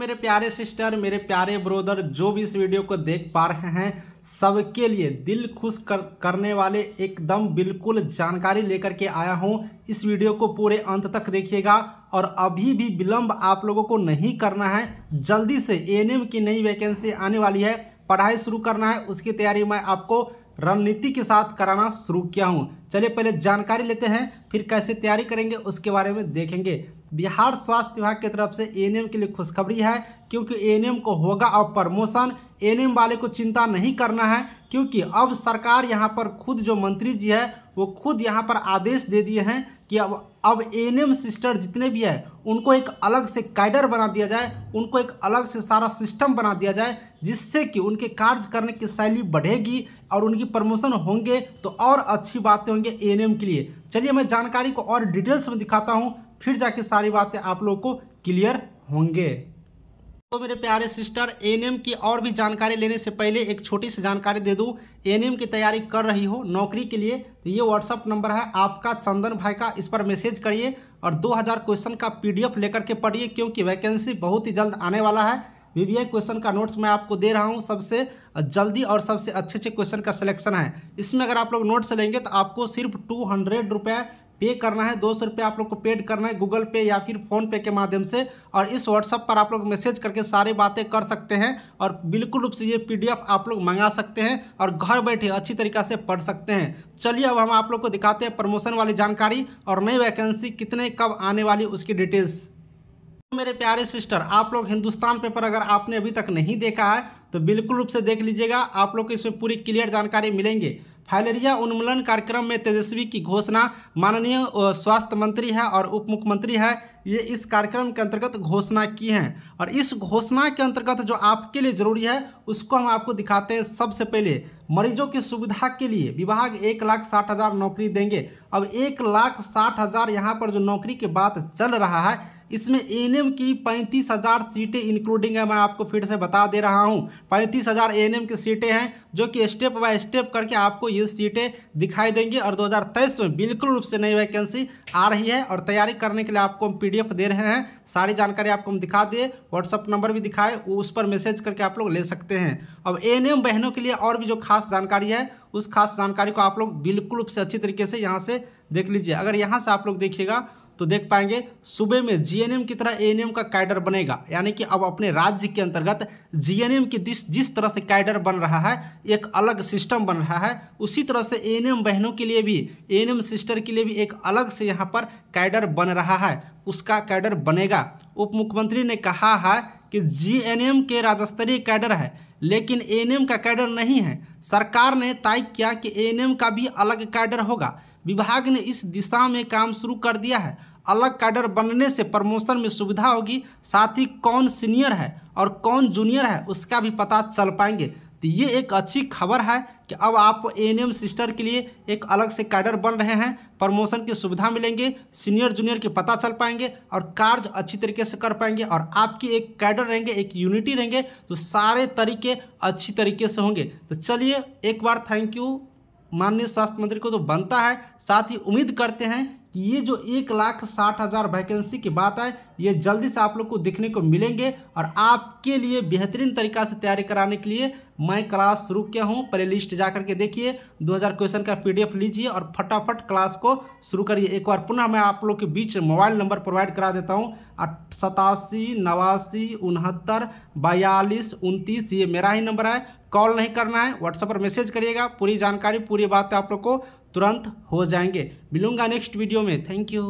मेरे प्यारे सिस्टर मेरे प्यारे ब्रोदर जो भी इस वीडियो को देख पा रहे हैं सबके लिए दिल खुश कर, करने वाले एकदम बिल्कुल जानकारी लेकर के आया हूं इस वीडियो को पूरे अंत तक देखिएगा और अभी भी विलंब आप लोगों को नहीं करना है जल्दी से एएनएम की नई वैकेंसी आने वाली है पढ़ाई शुरू करना है उसकी तैयारी मैं आपको रणनीति के साथ कराना शुरू किया हूँ चलिए पहले जानकारी लेते हैं फिर कैसे तैयारी करेंगे उसके बारे में देखेंगे बिहार स्वास्थ्य विभाग की तरफ से एएनएम के लिए खुशखबरी है क्योंकि एएनएम को होगा अब प्रमोशन एएनएम वाले को चिंता नहीं करना है क्योंकि अब सरकार यहाँ पर खुद जो मंत्री जी है वो खुद यहाँ पर आदेश दे दिए हैं कि अब अब एन सिस्टर जितने भी हैं उनको एक अलग से कैडर बना दिया जाए उनको एक अलग से सारा सिस्टम बना दिया जाए जिससे कि उनके कार्य करने की शैली बढ़ेगी और उनकी प्रमोशन होंगे तो और अच्छी बातें होंगे एन के लिए चलिए मैं जानकारी को और डिटेल्स में दिखाता हूँ फिर जाके सारी बातें आप लोग को क्लियर होंगे तो मेरे प्यारे सिस्टर एनएम की और भी जानकारी लेने से पहले एक छोटी सी जानकारी दे दूँ एनएम की तैयारी कर रही हो नौकरी के लिए तो ये व्हाट्सअप नंबर है आपका चंदन भाई का इस पर मैसेज करिए और 2000 क्वेश्चन का पीडीएफ लेकर के पढ़िए क्योंकि वैकेंसी बहुत ही जल्द आने वाला है वी क्वेश्चन का नोट्स मैं आपको दे रहा हूँ सबसे जल्दी और सबसे अच्छे अच्छे क्वेश्चन का सिलेक्शन है इसमें अगर आप लोग नोट्स लेंगे तो आपको सिर्फ टू हंड्रेड रुपये पे करना है दो सौ रुपये आप लोग को पेड करना है गूगल पे या फिर फ़ोनपे के माध्यम से और इस व्हाट्सअप पर आप लोग मैसेज करके सारी बातें कर सकते हैं और बिल्कुल रूप से ये पीडीएफ आप लोग मंगा सकते हैं और घर बैठे अच्छी तरीका से पढ़ सकते हैं चलिए अब हम आप लोग को दिखाते हैं प्रमोशन वाली जानकारी और नई वैकेंसी कितने कब आने वाली उसकी डिटेल्स मेरे प्यारे सिस्टर आप लोग हिंदुस्तान पेपर अगर आपने अभी तक नहीं देखा है तो बिल्कुल रूप से देख लीजिएगा आप लोग को इसमें पूरी क्लियर जानकारी मिलेंगे फाइलेरिया उन्मूलन कार्यक्रम में तेजस्वी की घोषणा माननीय स्वास्थ्य मंत्री है और उप मुख्यमंत्री है ये इस कार्यक्रम के अंतर्गत घोषणा की है और इस घोषणा के अंतर्गत जो आपके लिए जरूरी है उसको हम आपको दिखाते हैं सबसे पहले मरीजों की सुविधा के लिए विभाग एक लाख साठ हज़ार नौकरी देंगे अब एक लाख साठ हज़ार यहाँ पर जो नौकरी की बात चल रहा है इसमें एन की पैंतीस हज़ार सीटें इंक्लूडिंग है मैं आपको फिर से बता दे रहा हूँ पैंतीस हज़ार एन की सीटें हैं जो कि स्टेप बाय स्टेप करके आपको ये सीटें दिखाई देंगी और 2023 में बिल्कुल रूप से नई वैकेंसी आ रही है और तैयारी करने के लिए आपको हम पीडीएफ दे रहे हैं सारी जानकारी आपको हम दिखा दिए व्हाट्सअप नंबर भी दिखाए उस पर मैसेज करके आप लोग ले सकते हैं अब एन बहनों के लिए और भी जो खास जानकारी है उस खास जानकारी को आप लोग बिल्कुल रूप से अच्छी तरीके से यहाँ से देख लीजिए अगर यहाँ से आप लोग देखिएगा तो देख पाएंगे सूबे में जीएनएम की तरह एएनएम का कैडर बनेगा यानी कि अब अपने राज्य के अंतर्गत जीएनएम की जिस जिस तरह से कैडर बन रहा है एक अलग सिस्टम बन रहा है उसी तरह से एएनएम बहनों के लिए भी एएनएम सिस्टर के लिए भी एक अलग से यहाँ पर कैडर बन रहा है उसका कैडर बनेगा उप मुख्यमंत्री ने कहा है कि जी के स्तरीय कैडर है लेकिन एएनएम का कैडर नहीं है सरकार ने तय किया कि एएनएम का भी अलग कैडर होगा विभाग ने इस दिशा में काम शुरू कर दिया है अलग कैडर बनने से प्रमोशन में सुविधा होगी साथ ही कौन सीनियर है और कौन जूनियर है उसका भी पता चल पाएंगे तो ये एक अच्छी खबर है कि अब आप ए सिस्टर के लिए एक अलग से कैडर बन रहे हैं प्रमोशन की सुविधा मिलेंगे सीनियर जूनियर के पता चल पाएंगे और कार्य अच्छी तरीके से कर पाएंगे और आपकी एक कैडर रहेंगे एक यूनिटी रहेंगे तो सारे तरीके अच्छी तरीके से होंगे तो चलिए एक बार थैंक यू माननीय स्वास्थ्य मंत्री को तो बनता है साथ ही उम्मीद करते हैं कि ये जो एक लाख साठ हज़ार वैकेंसी की बात है ये जल्दी से आप लोग को देखने को मिलेंगे और आपके लिए बेहतरीन तरीका से तैयारी कराने के लिए मैं क्लास शुरू किया हूँ प्ले लिस्ट जा करके देखिए 2000 क्वेश्चन का पीडीएफ लीजिए और फटाफट क्लास को शुरू करिए एक बार पुनः मैं आप लोग के बीच मोबाइल नंबर प्रोवाइड करा देता हूँ सतासी नवासी उनहत्तर बयालीस उनतीस ये मेरा ही नंबर है कॉल नहीं करना है व्हाट्सएप पर मैसेज करिएगा पूरी जानकारी पूरी बात आप लोग को तुरंत हो जाएंगे मिलूंगा नेक्स्ट वीडियो में थैंक यू